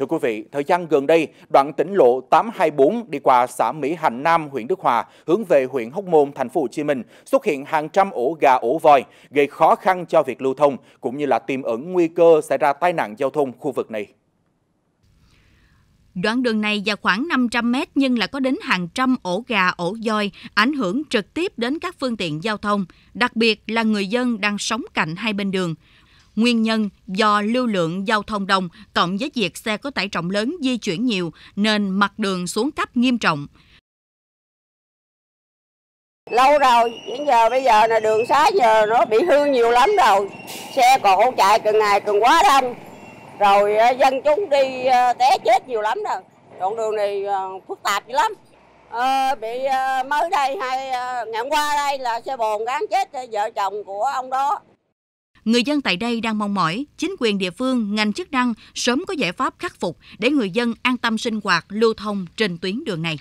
Thưa quý vị, thời gian gần đây, đoạn tỉnh lộ 824 đi qua xã Mỹ Hạnh Nam, huyện Đức Hòa, hướng về huyện Hóc Môn, thành phố Hồ Chí Minh, xuất hiện hàng trăm ổ gà ổ voi, gây khó khăn cho việc lưu thông cũng như là tiềm ẩn nguy cơ xảy ra tai nạn giao thông khu vực này. Đoạn đường này dài khoảng 500 mét nhưng là có đến hàng trăm ổ gà, ổ voi, ảnh hưởng trực tiếp đến các phương tiện giao thông, đặc biệt là người dân đang sống cạnh hai bên đường. Nguyên nhân do lưu lượng giao thông đông cộng với việc xe có tải trọng lớn di chuyển nhiều nên mặt đường xuống cấp nghiêm trọng. Lâu rồi, đến giờ bây giờ là đường xá giờ nó bị hư nhiều lắm rồi. Xe cộ chạy từng ngày càng quá đông. Rồi ờ, dân chúng đi ờ, té chết nhiều lắm rồi. Đoạn đường này ờ, phức tạp dữ lắm. À, bị mới đây hay ngày hôm qua đây là xe bồn gán chết vợ chồng của ông đó Người dân tại đây đang mong mỏi chính quyền địa phương, ngành chức năng sớm có giải pháp khắc phục để người dân an tâm sinh hoạt, lưu thông trên tuyến đường này.